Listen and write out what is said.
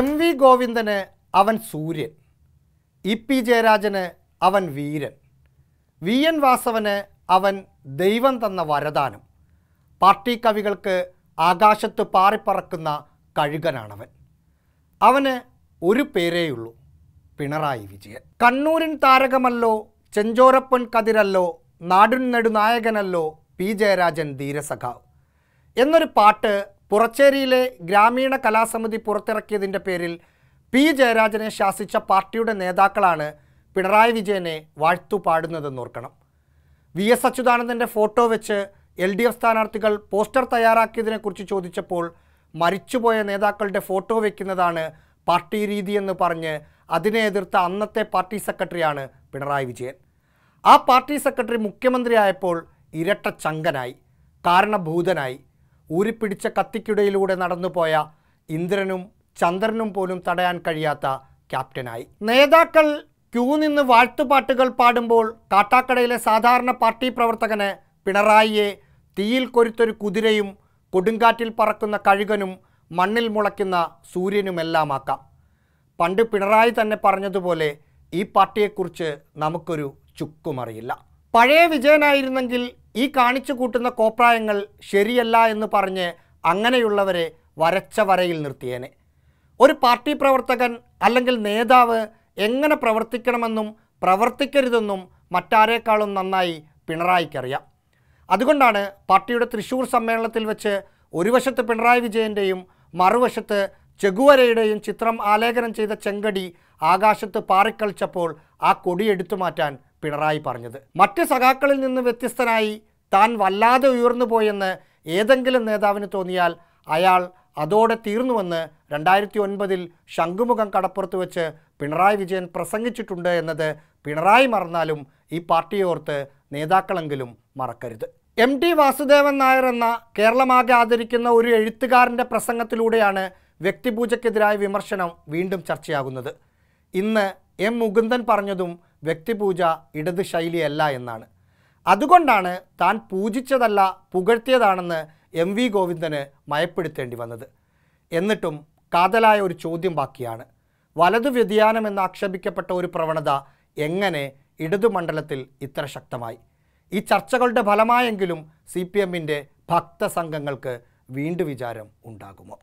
M V Govindan അവൻ സൂര്യൻ E P ജയരാജന് അവൻ വീരൻ വി എൻ വാസവന് അവൻ ദൈവം തന്ന വരദാനം പാർട്ടി കവികൾക്ക് ആകാശത്ത് പാറിപ്പറക്കുന്ന കഴുകനാണവൻ അവന് ഒരു പേരേയുള്ളൂ പിണറായി വിജയൻ കണ്ണൂരിൻ താരകമല്ലോ ചെഞ്ചോരപ്പൻ കതിരല്ലോ നാടുൻ നെടുനായകനല്ലോ പി ജയരാജൻ ധീരസഖാവ് എന്നൊരു പാട്ട് പുറച്ചേരിയിലെ ഗ്രാമീണ കലാസമിതി പുറത്തിറക്കിയതിൻ്റെ പേരിൽ പി ജയരാജനെ ശാസിച്ച പാർട്ടിയുടെ നേതാക്കളാണ് പിണറായി വിജയനെ വാഴ്ത്തു പാടുന്നതെന്നോർക്കണം വി എസ് അച്യുതാനന്ദൻ്റെ ഫോട്ടോ വെച്ച് എൽ ഡി എഫ് സ്ഥാനാർത്ഥികൾ പോസ്റ്റർ തയ്യാറാക്കിയതിനെക്കുറിച്ച് ചോദിച്ചപ്പോൾ മരിച്ചുപോയ നേതാക്കളുടെ ഫോട്ടോ വയ്ക്കുന്നതാണ് പാർട്ടി രീതിയെന്ന് പറഞ്ഞ് അതിനെ എതിർത്ത അന്നത്തെ പാർട്ടി സെക്രട്ടറിയാണ് പിണറായി വിജയൻ ആ പാർട്ടി സെക്രട്ടറി മുഖ്യമന്ത്രിയായപ്പോൾ ഇരട്ട ചങ്കനായി കാരണഭൂതനായി ഊരിപ്പിടിച്ച കത്തിക്കിടയിലൂടെ നടന്നുപോയ ഇന്ദ്രനും ചന്ദ്രനും പോലും തടയാൻ കഴിയാത്ത ക്യാപ്റ്റനായി നേതാക്കൾ ക്യൂ നിന്ന് വാഴ്ത്തുപാട്ടുകൾ പാടുമ്പോൾ കാട്ടാക്കടയിലെ സാധാരണ പാർട്ടി പ്രവർത്തകന് പിണറായിയെ തീയിൽ കൊരുത്തൊരു കുതിരയും കൊടുങ്കാറ്റിൽ പറക്കുന്ന കഴുകനും മണ്ണിൽ മുളയ്ക്കുന്ന സൂര്യനുമെല്ലാമാക്കാം പണ്ട് പിണറായി തന്നെ പറഞ്ഞതുപോലെ ഈ പാർട്ടിയെക്കുറിച്ച് നമുക്കൊരു ചുക്കുമറിയില്ല പഴയ വിജയനായിരുന്നെങ്കിൽ ഈ കാണിച്ചു കൂട്ടുന്ന കോപ്രായങ്ങൾ ശരിയല്ല എന്ന് പറഞ്ഞ് അങ്ങനെയുള്ളവരെ വരച്ച വരയിൽ നിർത്തിയേനെ ഒരു പാർട്ടി പ്രവർത്തകൻ അല്ലെങ്കിൽ നേതാവ് എങ്ങനെ പ്രവർത്തിക്കണമെന്നും പ്രവർത്തിക്കരുതെന്നും മറ്റാരേക്കാളും നന്നായി പിണറായിക്കറിയാം അതുകൊണ്ടാണ് പാർട്ടിയുടെ തൃശ്ശൂർ സമ്മേളനത്തിൽ വെച്ച് ഒരു വശത്ത് പിണറായി വിജയൻ്റെയും മറുവശത്ത് ചെഗുവരയുടെയും ചിത്രം ആലേഖനം ചെയ്ത ചെങ്കടി ആകാശത്ത് പാറിക്കളിച്ചപ്പോൾ ആ കൊടി മാറ്റാൻ പിണറായി പറഞ്ഞത് മറ്റ് സഖാക്കളിൽ നിന്ന് വ്യത്യസ്തനായി താൻ വല്ലാതെ ഉയർന്നു പോയെന്ന് ഏതെങ്കിലും നേതാവിന് തോന്നിയാൽ അയാൾ അതോടെ തീർന്നുവെന്ന് രണ്ടായിരത്തി ഒൻപതിൽ ശംഖുമുഖം കടപ്പുറത്ത് വെച്ച് പിണറായി വിജയൻ പ്രസംഗിച്ചിട്ടുണ്ട് എന്നത് പിണറായി മറന്നാലും ഈ പാർട്ടിയോർത്ത് ഓർത്ത് നേതാക്കളെങ്കിലും മറക്കരുത് എം ടി വാസുദേവൻ നായർ എന്ന കേരളമാകെ ആദരിക്കുന്ന ഒരു എഴുത്തുകാരൻ്റെ പ്രസംഗത്തിലൂടെയാണ് വ്യക്തിപൂജയ്ക്കെതിരായ വിമർശനം വീണ്ടും ചർച്ചയാകുന്നത് ഇന്ന് എം മുകുന്ദൻ പറഞ്ഞതും വ്യക്തിപൂജ ഇടത് ശൈലിയല്ല എന്നാണ് അതുകൊണ്ടാണ് താൻ പൂജിച്ചതല്ല പുകഴ്ത്തിയതാണെന്ന് എം വി ഗോവിന്ദന് മയപ്പെടുത്തേണ്ടി വന്നത് എന്നിട്ടും കാതലായ ഒരു ചോദ്യം ബാക്കിയാണ് വലതു വ്യതിയാനം എന്ന് ആക്ഷേപിക്കപ്പെട്ട ഒരു പ്രവണത എങ്ങനെ ഇടതു മണ്ഡലത്തിൽ ഇത്ര ശക്തമായി ഈ ചർച്ചകളുടെ ഫലമായെങ്കിലും സി പി എമ്മിൻ്റെ ഭക്തസംഘങ്ങൾക്ക് വീണ്ടും വിചാരം ഉണ്ടാകുമോ